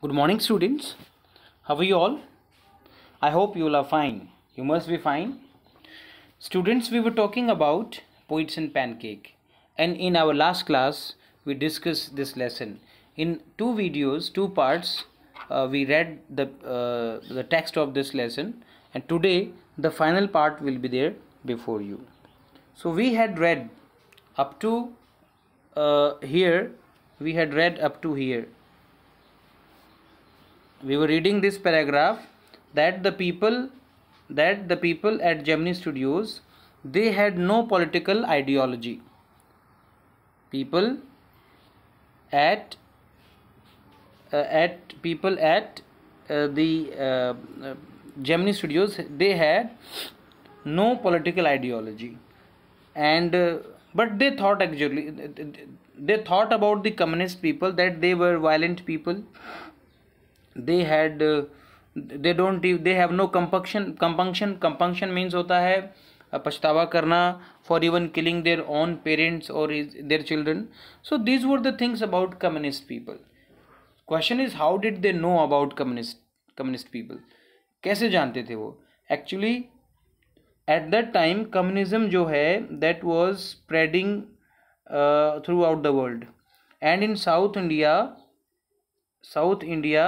good morning students how are you all i hope you all are fine you must be fine students we were talking about poets and pancake and in our last class we discussed this lesson in two videos two parts uh, we read the uh, the text of this lesson and today the final part will be there before you so we had read up to uh, here we had read up to here we were reading this paragraph that the people that the people at Gemini Studios they had no political ideology. People at uh, at people at uh, the uh, uh Gemini Studios they had no political ideology, and uh, but they thought actually they thought about the communist people that they were violent people they had they don't they have no compunction compunction compunction means होता है पछतावा करना for even killing their own parents और their children so these were the things about communist people question is how did they know about communist communist people कैसे जानते थे वो actually at that time communism जो है that was spreading throughout the world and in South India South India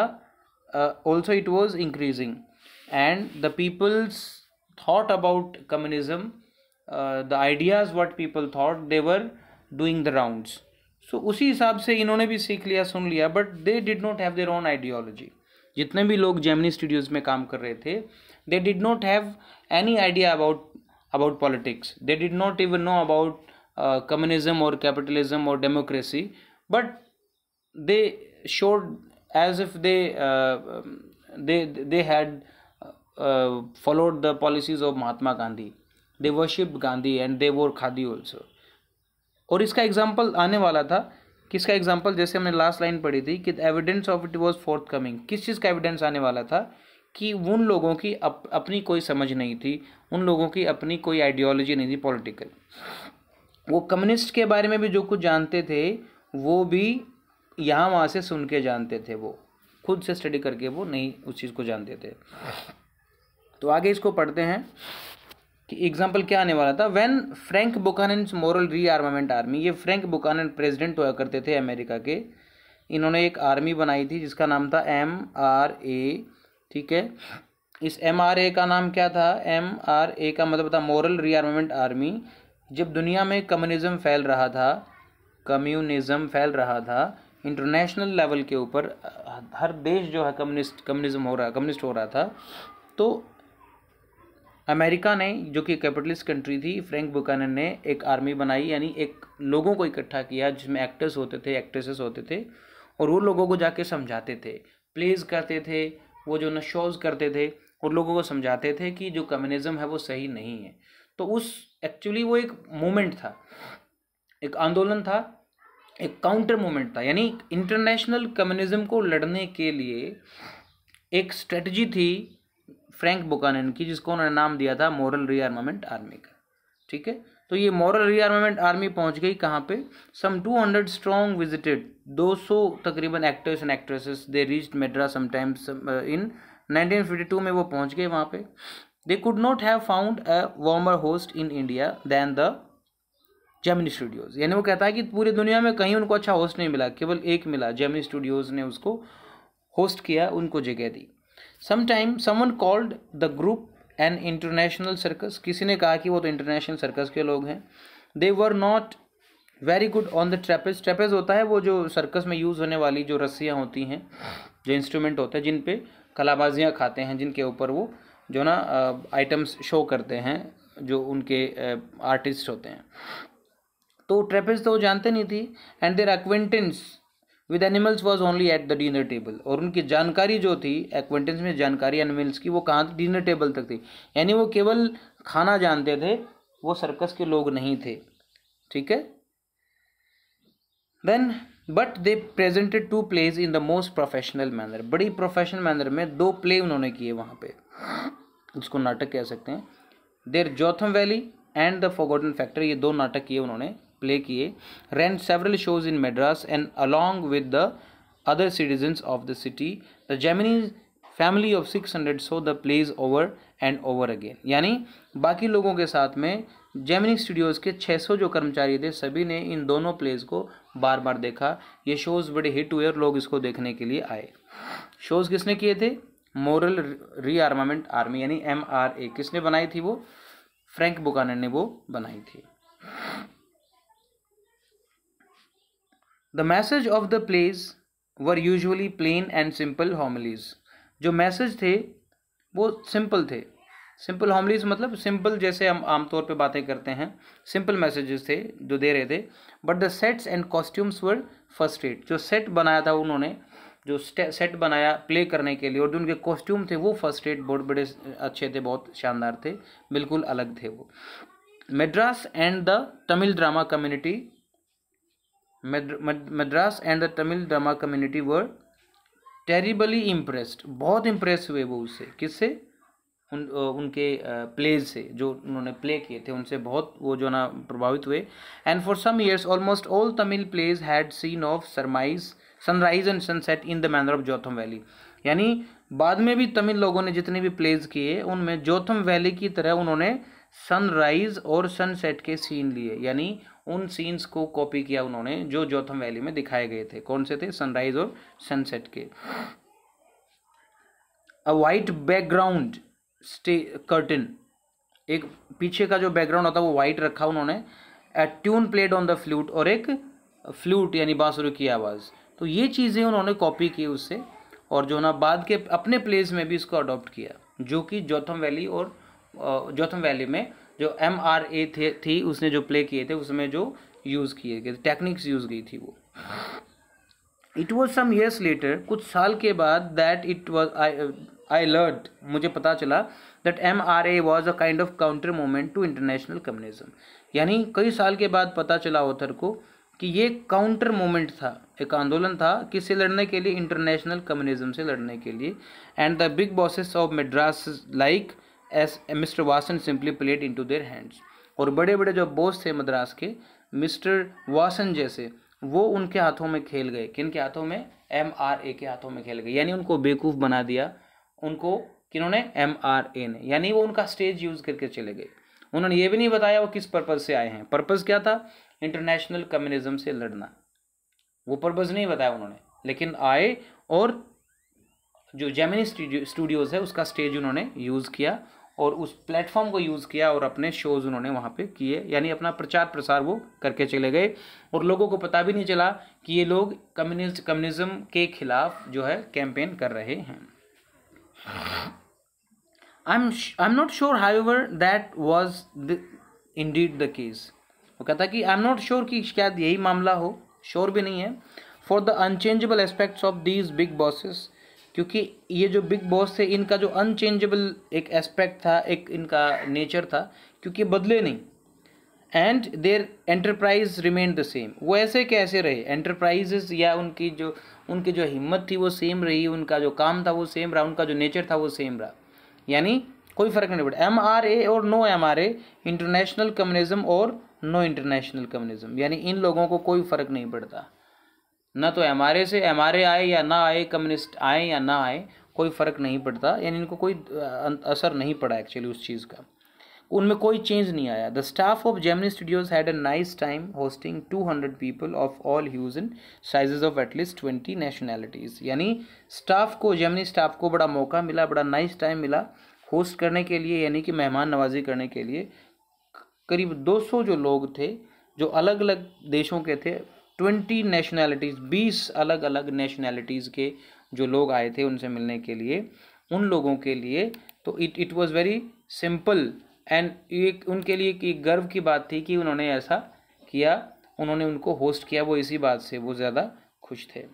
uh, also it was increasing and the people's thought about communism uh, the ideas what people thought they were doing the rounds so उसी हिसाब से इन्होंने भी सीख लिया सुन लिया but they did not have their own ideology जितने भी लोग जेमनी स्टूडियोज़ में काम कर रहे थे they did not have any idea about about politics they did not even know about communism और कैपिटलिज्म और democracy but they showed as if they uh, um, they they had uh, followed the policies of Mahatma Gandhi. They worshipped Gandhi and they wore khadi also. और इसका example आने वाला था किसका example जैसे हमने लास्ट लाइन पढ़ी थी कि evidence of it was forthcoming किस चीज़ का एविडेंस आने वाला था कि उन लोगों की अप, अपनी कोई समझ नहीं थी उन लोगों की अपनी कोई आइडियोलॉजी नहीं थी पॉलिटिकल वो कम्युनिस्ट के बारे में भी जो कुछ जानते थे वो भी यहाँ वहाँ से सुन के जानते थे वो खुद से स्टडी करके वो नहीं उस चीज़ को जानते थे तो आगे इसको पढ़ते हैं कि एग्जाम्पल क्या आने वाला था when Frank Buchanan re rearmament army ये फ्रैंक बुकानन प्रेसिडेंट हुआ करते थे अमेरिका के इन्होंने एक आर्मी बनाई थी जिसका नाम था एम आर ए ठीक है इस एम आर ए का नाम क्या था एम आर ए का मतलब था री रीआर्मामेंट आर्मी जब दुनिया में कम्युनिज़म फैल रहा था कम्युनिज़म फैल रहा था इंटरनेशनल लेवल के ऊपर हर देश जो है कम्युनिस्ट कम्युनिज्म हो रहा कम्युनिस्ट हो रहा था तो अमेरिका ने जो कि कैपिटलिस्ट कंट्री थी फ्रैंक बुकानन ने एक आर्मी बनाई यानी एक लोगों को इकट्ठा किया जिसमें एक्टर्स होते थे एक्ट्रेसेस होते थे और वो लोगों को जाके समझाते थे प्लेज करते थे वो जो ना शोज करते थे और लोगों को समझाते थे कि जो कम्युनिज्म है वो सही नहीं है तो उस एक्चुअली वो एक मोमेंट था एक आंदोलन था एक काउंटर मोमेंट था यानी इंटरनेशनल कम्युनिज्म को लड़ने के लिए एक स्ट्रेटजी थी फ्रैंक बुकानन की जिसको उन्होंने नाम दिया था मॉरल रीआर्मामेंट आर्मी का ठीक है तो ये मॉरल रीआर्मामेंट आर्मी पहुंच गई कहाँ पे सम 200 हंड्रेड स्ट्रॉन्ग विजिटेड 200 तकरीबन actors and actresses they reached Madras sometimes in 1952 में वो पहुंच गए वहाँ पे they could not have found a warmer host in India than the Gemini Studios यानी वो कहता है कि पूरी दुनिया में कहीं उनको अच्छा होस्ट नहीं मिला केवल एक मिला जेमिनी स्टूडियोज़ ने उसको होस्ट किया उनको जगह दी sometime someone called the group an international circus किसी ने कहा कि वो तो इंटरनेशनल सर्कस के लोग हैं they were not very good on the trapeze trapeze होता है वो जो सर्कस में यूज़ होने वाली जो रस्सियाँ होती हैं जो इंस्ट्रूमेंट होते हैं जिन पे कलाबाजियाँ खाते हैं जिनके ऊपर वो जो ना आइटम्स शो करते हैं जो उनके आर्टिस्ट होते हैं तो ट्रेपेज तो वो जानते नहीं थी and their acquaintance with animals was only at the dinner table और उनकी जानकारी जो थी एक्वेंटेंस में जानकारी एनिमल्स की वो कहाँ डिनर टेबल तक थी यानी वो केवल खाना जानते थे वो सर्कस के लोग नहीं थे ठीक है then but they presented two plays in the most professional manner बड़ी प्रोफेशनल मैनर में दो प्ले उन्होंने किए वहाँ पे जिसको नाटक कह सकते हैं there Jotham valley and the forgotten factory ये दो नाटक किए उन्होंने प्ले किए ran several shows in Madras and along with the other citizens of the city the Gemini's family of six hundred so the plays over and over again यानी बाकी लोगों के साथ में जेमिनी स्टूडियोज़ के 600 जो कर्मचारी थे सभी ने इन दोनों प्लेज को बार बार देखा ये शोज़ बड़े हिट हुए और लोग इसको देखने के लिए आए शोज़ किसने किए थे मोरल रीआर्मामेंट आर्मी यानी एम आर ए किसने बनाई थी वो फ्रैंक बुकानन ने वो बनाई थी the message of the plays were usually plain and simple homilies जो मैसेज थे वो सिंपल थे सिंपल हॉमलीज मतलब सिंपल जैसे हम आमतौर पर बातें करते हैं सिंपल मैसेज थे जो दे रहे थे but the sets and costumes were first aid जो सेट बनाया था उन्होंने जो सेट बनाया प्ले करने के लिए और जो उनके कॉस्ट्यूम थे वो फर्स्ट एड बहुत बड़े अच्छे थे बहुत शानदार थे बिल्कुल अलग थे वो Madras and the Tamil drama community Madras and the Tamil drama community were terribly impressed बहुत इम्प्रेस हुए वो उससे किससे उन उनके प्लेज से जो उन्होंने प्ले किए थे उनसे बहुत वो जो ना प्रभावित हुए and for some years almost all Tamil plays had seen of surmise sunrise and sunset in the manner of Jotham valley यानी बाद में भी तमिल लोगों ने जितने भी प्लेज किए उनमें जोथम वैली की तरह उन्होंने सनराइज और सनसेट के सीन लिए यानी उन सीन्स को कॉपी किया उन्होंने जो जोथम वैली में दिखाए गए थे कौन से थे सनराइज और सनसेट के a white background stay curtain एक पीछे का जो बैकग्राउंड होता है वो वाइट रखा उन्होंने a tune played on the flute और एक फ्लूट यानी बांसुरी की आवाज़ तो ये चीज़ें उन्होंने कॉपी की उससे और जो ना बाद के अपने प्लेस में भी इसको अडॉप्ट किया जो कि जोथम वैली और जोथम वैली में जो एम आर ए थे थी उसने जो प्ले किए थे उसमें जो यूज़ किए गए टेक्निक्स यूज़ की थी वो it was some years later कुछ साल के बाद that it was I learnt मुझे पता चला that M R A was a kind of counter moment to international communism यानी कई साल के बाद पता चला ऑथर को कि ये काउंटर मोमेंट था एक आंदोलन था किससे लड़ने के लिए इंटरनेशनल कम्युनिज्म से लड़ने के लिए and the big bosses of Madras like as Mr Vasan simply played into their hands और बड़े बड़े जो बॉस थे मद्रास के मिस्टर वासन जैसे वो उनके हाथों में खेल गए किन के हाथों में एम आर ए के हाथों में खेल गए यानी उनको बेवकूफ़ बना दिया उनको किन्होंने एम आर ए ने यानी वो उनका स्टेज यूज़ करके चले गए उन्होंने ये भी नहीं बताया वो किस पर्पज़ से आए हैं पर्पज़ क्या था इंटरनेशनल कम्युनिज्म से लड़ना वो पर्पज़ नहीं बताया उन्होंने लेकिन आए और जो जेमिनी स्टूडियोज़ है उसका स्टेज उन्होंने यूज़ किया और उस प्लेटफॉर्म को यूज़ किया और अपने शोज़ उन्होंने वहाँ पे किए यानी अपना प्रचार प्रसार वो करके चले गए और लोगों को पता भी नहीं चला कि ये लोग कम्युनिस्ट कम्युनिज़म के खिलाफ जो है कैंपेन कर रहे हैं I am I am not sure over that was the deed the case वो कहता कि आई एम नॉट श्योर कि शायद यही मामला हो श्योर भी नहीं है for the unchangeable aspects of these big bosses क्योंकि ये जो बिग बॉस थे इनका जो अनचेंजेबल एक एस्पेक्ट था एक इनका नेचर था क्योंकि बदले नहीं and their enterprise remain the same वो ऐसे कैसे रहे एंटरप्राइजेस या उनकी जो उनकी जो हिम्मत थी वो सेम रही उनका जो काम था वो सेम रहा उनका जो नेचर था वो सेम रहा यानी कोई फर्क नहीं पड़ा एम आर ए और no M R A international communism और नो इंटरनेशनल कम्युनिज्म यानी इन लोगों को कोई फर्क नहीं पड़ता ना तो एम से एम आए या ना आए कम्युनिस्ट आए या ना आए कोई फ़र्क नहीं पड़ता यानी इनको कोई अं, असर नहीं पड़ा एक्चुअली उस चीज़ का उनमें कोई चेंज नहीं आया the staff of Gemini Studios had a nice time hosting two hundred people of all hues in sizes of at least twenty nationalities यानी स्टाफ को जेमनी स्टाफ को बड़ा मौका मिला बड़ा नाइस टाइम मिला होस्ट करने के लिए यानी कि मेहमान नवाजी करने के लिए करीब 200 जो लोग थे जो अलग अलग देशों के थे ट्वेंटी नेशनैलिटीज़ बीस अलग अलग नेशनैलिटीज़ के जो लोग आए थे उनसे मिलने के लिए उन लोगों के लिए तो it it was very simple and एक उनके लिए एक गर्व की बात थी कि उन्होंने ऐसा किया उन्होंने उनको होस्ट किया वो इसी बात से वो ज़्यादा खुश थे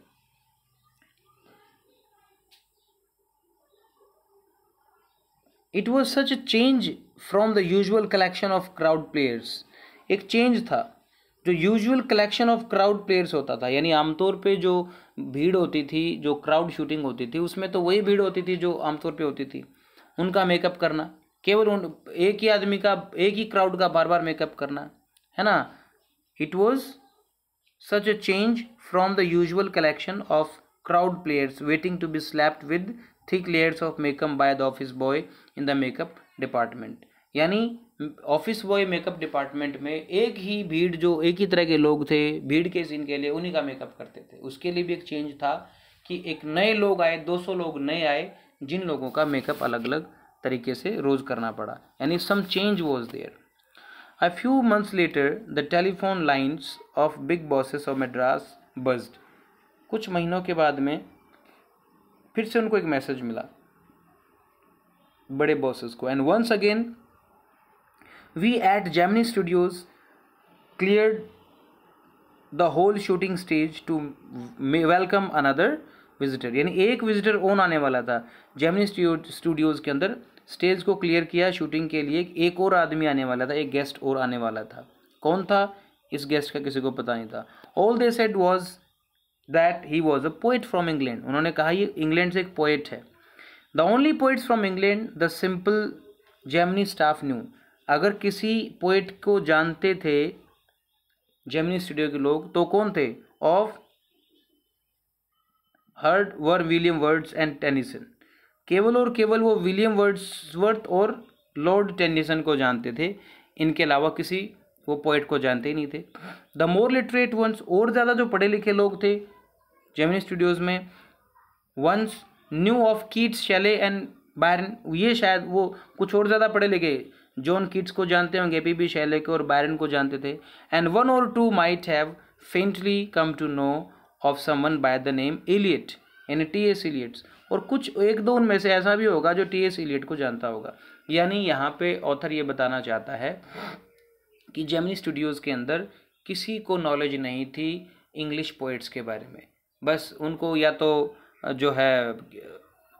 it was such a change from the usual collection of crowd players एक चेंज था जो usual collection of crowd players होता था यानी आमतौर पे जो भीड़ होती थी जो क्राउड शूटिंग होती थी उसमें तो वही भीड़ होती थी जो आमतौर पे होती थी उनका मेकअप करना केवल उन एक ही आदमी का एक ही क्राउड का बार बार मेकअप करना है ना it was such a change from the usual collection of crowd players waiting to be slapped with thick layers of makeup by the office boy in the makeup department यानी office boy makeup department में एक ही भीड़ जो एक ही तरह के लोग थे भीड़ के सीन के लिए उन्हीं का मेकअप करते थे उसके लिए भी एक चेंज था कि एक नए लोग आए 200 लोग नए आए जिन लोगों का मेकअप अलग अलग तरीके से रोज़ करना पड़ा यानी some change was there a few months later the telephone lines of big bosses of Madras buzzed कुछ महीनों के बाद में फिर से उनको एक मैसेज मिला बड़े बॉसेस को and once again we at Gemini Studios cleared the whole shooting stage to welcome another visitor यानी एक विजिटर ओन आने वाला था जेमिनी स्टूडियोज़ के अंदर स्टेज को क्लियर किया शूटिंग के लिए एक और आदमी आने वाला था एक गेस्ट और आने वाला था कौन था इस गेस्ट का किसी को पता नहीं था all they said was that he was a poet from England उन्होंने कहा ये इंग्लैंड से एक पोइट है the only poets from England the simple Gemini staff knew अगर किसी पोइट को जानते थे जेमिनी स्टूडियो के लोग तो कौन थे of heard were William Words and Tennyson केवल और केवल वो विलियम वर्ड्स वर्थ और लॉर्ड टेनिसन को जानते थे इनके अलावा किसी वो पोइट को जानते ही नहीं थे द मोर लिटरेट वंस और ज़्यादा जो पढ़े लिखे लोग थे जेमिनी स्टूडियोज़ में once knew of Keats Shelley and Byron ये शायद वो कुछ और ज़्यादा पढ़े लिखे जॉन किड्स को जानते होंगे बी शैले को और बायरन को जानते थे एंड वन और two might have faintly come to know of someone by the name Eliot यानी टी एस एलियट्स और कुछ एक दो उनमें से ऐसा भी होगा जो टी एस एलियट को जानता होगा यानी यहाँ पे ऑथर ये बताना चाहता है कि जर्मनी स्टूडियोज़ के अंदर किसी को नॉलेज नहीं थी इंग्लिश पोइट्स के बारे में बस उनको या तो जो है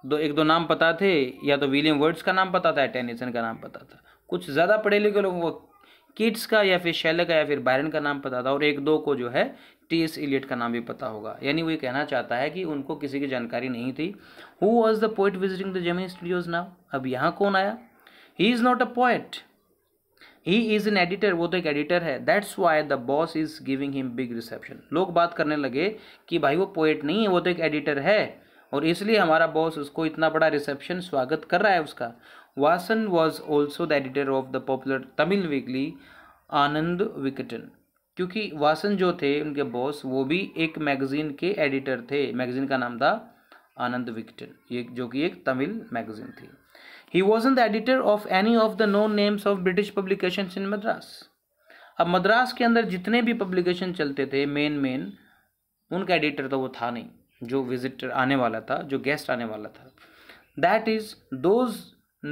दो एक दो नाम पता थे या तो विलियम वर्ड्स का नाम पता था टेनिसन का नाम पता था कुछ ज़्यादा पढ़े लिखे लोगों को किट्स का या फिर शैल का या फिर बायरन का नाम पता था और एक दो को जो है टी एस इलियट का नाम भी पता होगा यानी वो ये कहना चाहता है कि उनको किसी की जानकारी नहीं थी who was the poet visiting the Gemini Studios now अब यहाँ कौन आया he is not a poet he is an editor वो तो एक एडिटर है that's why the boss is giving him big reception लोग बात करने लगे कि भाई वो पोइट नहीं है वो तो एक एडिटर है और इसलिए हमारा बॉस उसको इतना बड़ा रिसेप्शन स्वागत कर रहा है उसका Vasan was also the editor of the popular Tamil weekly आनंद विकटन क्योंकि वासन जो थे उनके बॉस वो भी एक मैगज़ीन के एडिटर थे मैगज़ीन का नाम था आनंद विकटन ये जो कि एक तमिल मैगज़ीन थी he was the editor of any of the known names of British publication in Madras अब मद्रास के अंदर जितने भी पब्लिकेशन चलते थे मेन मेन उनका एडिटर तो वो था नहीं जो विजिटर आने वाला था जो गेस्ट आने वाला था that is those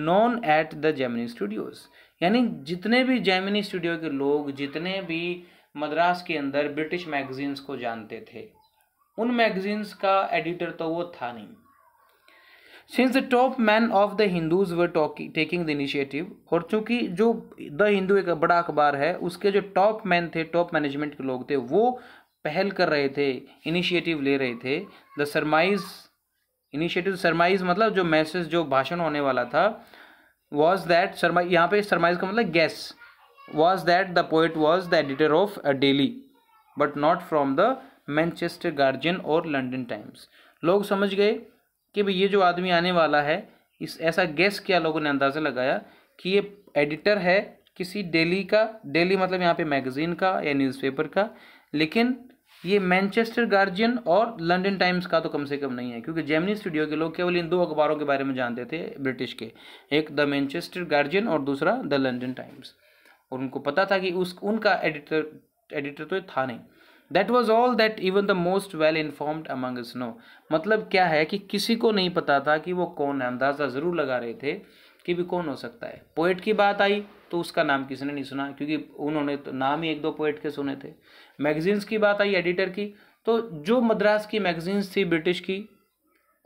known at the Gemini Studios यानी जितने भी जैमिनी स्टूडियो के लोग जितने भी मद्रास के अंदर ब्रिटिश मैगजीन्स को जानते थे उन मैगजीन्स का एडिटर तो वो था नहीं since the top man of the Hindu's were taking the initiative और चूंकि जो द हिंदू एक बड़ा अखबार है उसके जो टॉप मैन थे टॉप मैनेजमेंट के लोग थे वो पहल कर रहे थे इनिशिएटिव ले रहे थे द सरमाइज इनिशिएटिव सरमाइज मतलब जो मैसेज जो भाषण होने वाला था वॉज दैट सरमाइज यहाँ पे सरमाइज का मतलब guess was that the poet was the editor of a daily but not from the Manchester Guardian और लंडन टाइम्स लोग समझ गए कि भाई ये जो आदमी आने वाला है इस ऐसा गैस किया लोगों ने अंदाज़ा लगाया कि ये एडिटर है किसी डेली का डेली मतलब यहाँ पे मैगज़ीन का या न्यूज़पेपर का लेकिन ये मैनचेस्टर गार्जियन और लंदन टाइम्स का तो कम से कम नहीं है क्योंकि जेमनी स्टूडियो के लोग केवल इन दो अखबारों के बारे में जानते थे ब्रिटिश के एक द मैनचेस्टर गार्जियन और दूसरा द लंदन टाइम्स और उनको पता था कि उस उनका एडिटर एडिटर तो था नहीं that was all that even the most well informed among know मतलब क्या है कि किसी को नहीं पता था कि वो कौन है अंदाज़ा ज़रूर लगा रहे थे कि भी कौन हो सकता है पोइट की बात आई तो उसका नाम किसने नहीं सुना क्योंकि उन्होंने तो नाम ही एक दो पोइट के सुने थे मैगजीन्स की बात आई एडिटर की तो जो मद्रास की मैगजीन्स थी ब्रिटिश की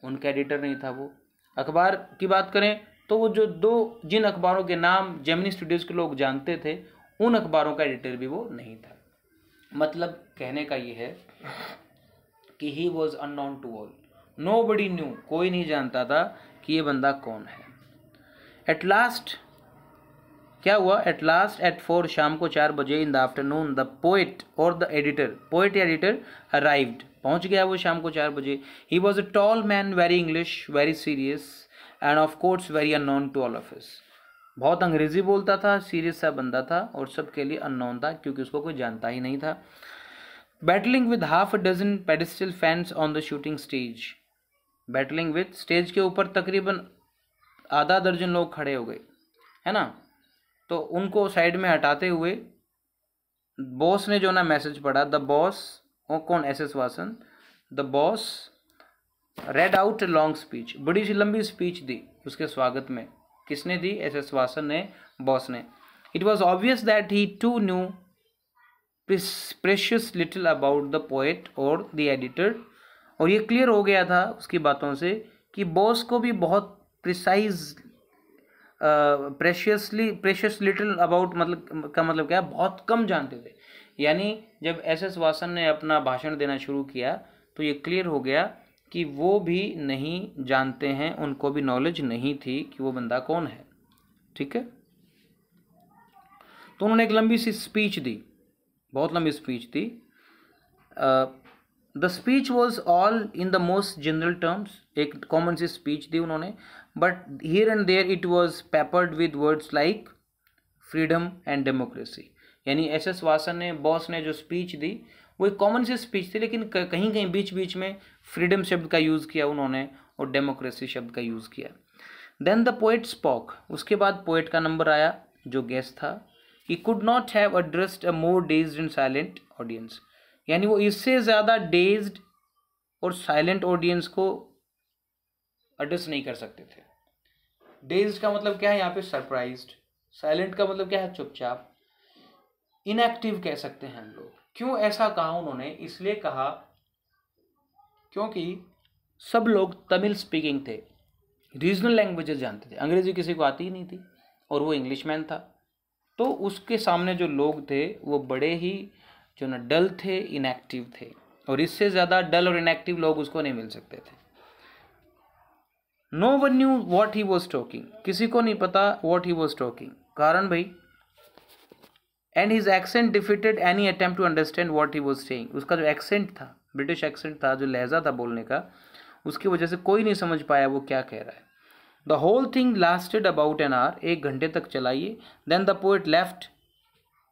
उनका एडिटर नहीं था वो अखबार की बात करें तो वो जो दो जिन अखबारों के नाम जेमिनी स्टूडियोज़ के लोग जानते थे उन अखबारों का एडिटर भी वो नहीं था मतलब कहने का ये है कि he was unknown to all nobody knew कोई नहीं जानता था कि ये बंदा कौन है एट लास्ट क्या हुआ एट लास्ट एट फोर शाम को चार बजे in the afternoon the poet और the editor poet editor arrived पहुंच गया वो शाम को चार बजे he was a tall man very English very serious and of course very unknown to all of us बहुत अंग्रेजी बोलता था सीरियस सा बंदा था और सबके लिए अननोन था क्योंकि उसको कोई जानता ही नहीं था battling with half a dozen pedestal fans on the shooting stage battling with stage के ऊपर तकरीबन आधा दर्जन लोग खड़े हो गए है ना तो उनको साइड में हटाते हुए बॉस ने जो ना मैसेज पढ़ा द बॉस और कौन S S Vasan the boss read out long speech बड़ी सी लंबी स्पीच दी उसके स्वागत में किसने दी एस एस वासन ने बॉस ने it was obvious that he too knew precious little about the poet और द एडिटर और ये क्लियर हो गया था उसकी बातों से कि बॉस को भी बहुत precise preciously precious little about मतलब का मतलब क्या बहुत कम जानते थे यानी जब एस एस वासन ने अपना भाषण देना शुरू किया तो ये क्लियर हो गया कि वो भी नहीं जानते हैं उनको भी नॉलेज नहीं थी कि वो बंदा कौन है ठीक है तो उन्होंने एक लंबी सी स्पीच दी बहुत लंबी स्पीच दी the speech was all in the most general terms एक कॉमन सी स्पीच दी उन्होंने but here and there it was peppered with words like freedom and democracy यानी एस एस वासन ने बॉस ने जो स्पीच दी वो एक कॉमन सी स्पीच थी लेकिन कहीं कहीं बीच बीच में फ्रीडम शब्द का यूज़ किया उन्होंने और डेमोक्रेसी शब्द का यूज़ किया देन द पोइट स्पॉक उसके बाद पोइट का नंबर आया जो गेस्ट था he could not have addressed a more dazed and silent audience यानी वो इससे ज़्यादा डेज्ड और साइलेंट ऑडियंस को एड्रेस नहीं कर सकते थे डेज्ड का मतलब क्या है यहाँ पे सरप्राइज्ड साइलेंट का मतलब क्या है चुपचाप इनएक्टिव कह सकते हैं हम लोग क्यों ऐसा कहा उन्होंने इसलिए कहा क्योंकि सब लोग तमिल स्पीकिंग थे रीजनल लैंग्वेजेस जानते थे अंग्रेज़ी किसी को आती ही नहीं थी और वो इंग्लिश मैन था तो उसके सामने जो लोग थे वो बड़े ही जो ना डल थे इनएक्टिव थे और इससे ज़्यादा डल और इनएक्टिव लोग उसको नहीं मिल सकते थे no one knew what he was talking किसी को नहीं पता वॉट ही वॉज टॉकिंग कारण भाई and his accent defeated any attempt to understand what he was saying उसका जो एक्सेंट था ब्रिटिश एक्सेंट था जो लहजा था बोलने का उसकी वजह से कोई नहीं समझ पाया वो क्या कह रहा है the whole thing lasted about an hour एक घंटे तक चलाइए then the poet left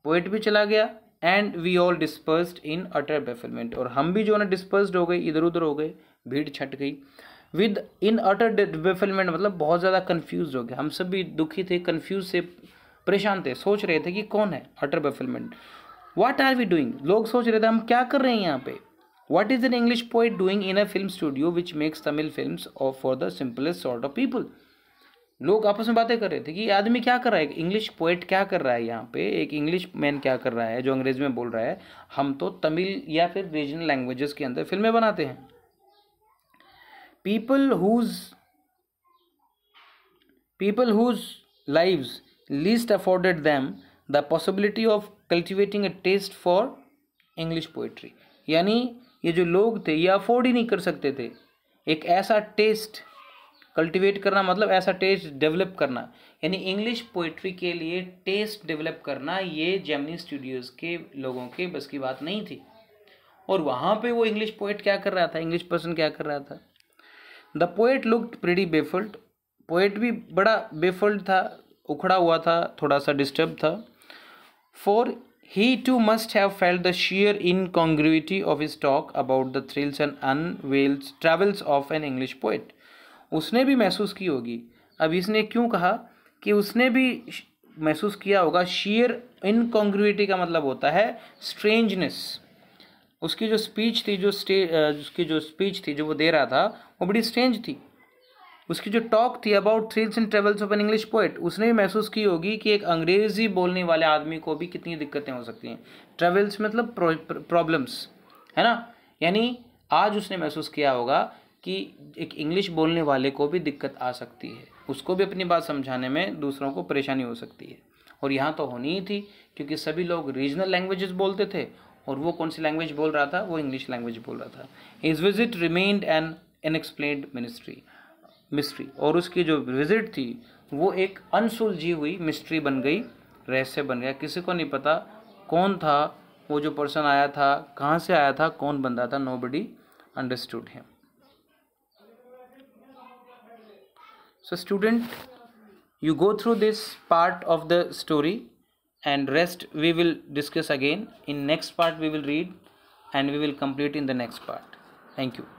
poet भी चला गया and we all dispersed in utter bafflement और हम भी जो है ना डिस्पर्स्ड हो गए इधर उधर हो गए भीड़ छट गई विद इन अटर बेफिलमेंट मतलब बहुत ज़्यादा कन्फ्यूज हो गए हम सब भी दुखी थे कन्फ्यूज से परेशान थे सोच रहे थे कि कौन है utter bafflement what are we doing लोग सोच रहे थे हम क्या कर रहे हैं यहाँ पे what is an English poet doing in a film studio which makes Tamil film for the simplest sort of people लोग आपस में बातें कर रहे थे कि आदमी क्या कर रहा है इंग्लिश पोइट क्या कर रहा है यहाँ पे एक इंग्लिश मैन क्या कर रहा है जो अंग्रेज में बोल रहा है हम तो तमिल या फिर रीजनल लैंग्वेजेस के अंदर फिल्में बनाते हैं people whose people whose lives least afforded them the possibility of cultivating a taste for English poetry यानी ये जो लोग थे ये अफोर्ड ही नहीं कर सकते थे एक ऐसा टेस्ट कल्टीवेट करना मतलब ऐसा टेस्ट डेवलप करना यानी इंग्लिश पोइट्री के लिए टेस्ट डेवलप करना ये जैमनी स्टूडियोज़ के लोगों के बस की बात नहीं थी और वहाँ पे वो इंग्लिश पोइट क्या कर रहा था इंग्लिश पर्सन क्या कर रहा था the poet look pretty baffled poet भी बड़ा बेफल्ट था उखड़ा हुआ था थोड़ा सा डिस्टर्ब था for he too must have felt the incongruity of his talk about the thrills and unveils travels of an English poet उसने भी महसूस की होगी अब इसने क्यों कहा कि उसने भी महसूस किया होगा शेयर इनकॉन्ग्रिटी का मतलब होता है स्ट्रेंजनेस उसकी जो स्पीच थी जो स्टे उसकी जो स्पीच थी जो वो दे रहा था वो बड़ी स्ट्रेंज थी उसकी जो टॉक थी about thrills and travels of an English poet उसने भी महसूस की होगी कि एक अंग्रेजी बोलने वाले आदमी को भी कितनी दिक्कतें हो सकती हैं ट्रेवल्स मतलब प्रॉब्लम्स है ना यानी आज उसने महसूस किया होगा कि एक इंग्लिश बोलने वाले को भी दिक्कत आ सकती है उसको भी अपनी बात समझाने में दूसरों को परेशानी हो सकती है और यहाँ तो होनी ही थी क्योंकि सभी लोग रीजनल लैंग्वेजेस बोलते थे और वो कौन सी लैंग्वेज बोल रहा था वो इंग्लिश लैंग्वेज बोल रहा था his visit remained an unexplained ministry mystery और उसकी जो विजिट थी वो एक अनसुलझी हुई मिस्ट्री बन गई रहस्य बन गया किसी को नहीं पता कौन था वो जो पर्सन आया था कहाँ से आया था कौन बंदा था nobody understood him so student you go through this part of the story and rest we will discuss again in next part we will read and we will complete in the next part thank you